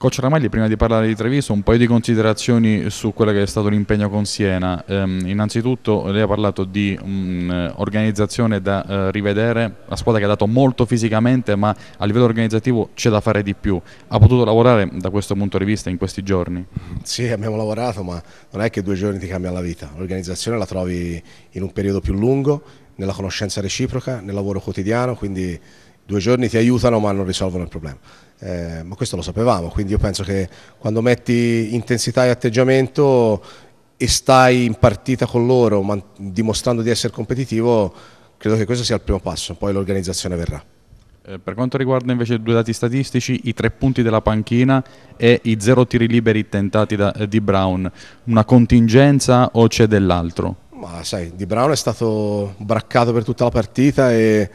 Coach Ramalli, prima di parlare di Treviso, un paio di considerazioni su quello che è stato l'impegno con Siena. Um, innanzitutto lei ha parlato di un'organizzazione mm, da uh, rivedere, la squadra che ha dato molto fisicamente ma a livello organizzativo c'è da fare di più. Ha potuto lavorare da questo punto di vista in questi giorni? Sì, abbiamo lavorato ma non è che due giorni ti cambia la vita, l'organizzazione la trovi in un periodo più lungo, nella conoscenza reciproca, nel lavoro quotidiano, quindi due giorni ti aiutano ma non risolvono il problema. Eh, ma questo lo sapevamo, quindi io penso che quando metti intensità e atteggiamento e stai in partita con loro dimostrando di essere competitivo, credo che questo sia il primo passo, poi l'organizzazione verrà. Eh, per quanto riguarda invece due dati statistici, i tre punti della panchina e i zero tiri liberi tentati da, eh, di Brown, una contingenza o c'è dell'altro? Ma sai, Di Brown è stato braccato per tutta la partita e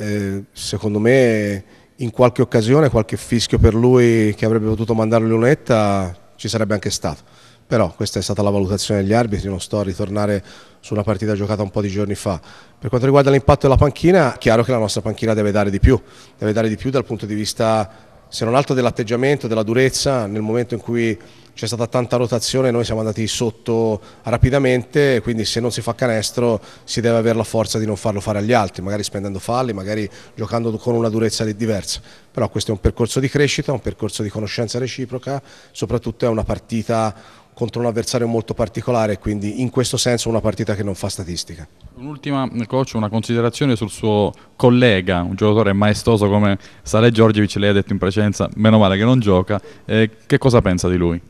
eh, secondo me in qualche occasione, qualche fischio per lui che avrebbe potuto mandare lunetta ci sarebbe anche stato. Però questa è stata la valutazione degli arbitri, non sto a ritornare su una partita giocata un po' di giorni fa. Per quanto riguarda l'impatto della panchina, è chiaro che la nostra panchina deve dare di più, deve dare di più dal punto di vista se non altro dell'atteggiamento, della durezza, nel momento in cui c'è stata tanta rotazione noi siamo andati sotto rapidamente, quindi se non si fa canestro si deve avere la forza di non farlo fare agli altri, magari spendendo falli, magari giocando con una durezza diversa, però questo è un percorso di crescita, un percorso di conoscenza reciproca, soprattutto è una partita contro un avversario molto particolare, quindi in questo senso una partita che non fa statistica. Un'ultima, coach, una considerazione sul suo collega, un giocatore maestoso come Sale Giorgevic, lei ha detto in precedenza, meno male che non gioca, eh, che cosa pensa di lui?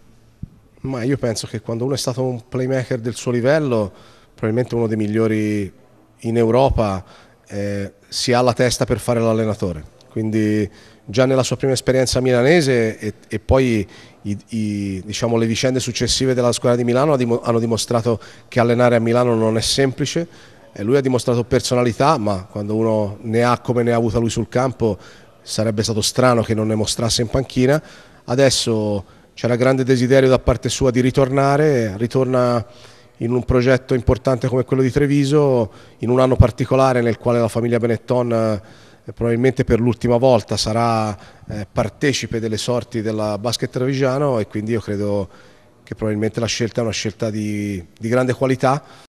Ma io penso che quando uno è stato un playmaker del suo livello, probabilmente uno dei migliori in Europa, eh, si ha la testa per fare l'allenatore. Quindi già nella sua prima esperienza milanese e, e poi i, i, diciamo, le vicende successive della squadra di Milano hanno dimostrato che allenare a Milano non è semplice. E eh, lui ha dimostrato personalità, ma quando uno ne ha come ne ha avuta lui sul campo sarebbe stato strano che non ne mostrasse in panchina. Adesso c'era grande desiderio da parte sua di ritornare, ritorna in un progetto importante come quello di Treviso, in un anno particolare nel quale la famiglia Benetton probabilmente per l'ultima volta sarà eh, partecipe delle sorti della basket trevigiano e quindi io credo che probabilmente la scelta è una scelta di, di grande qualità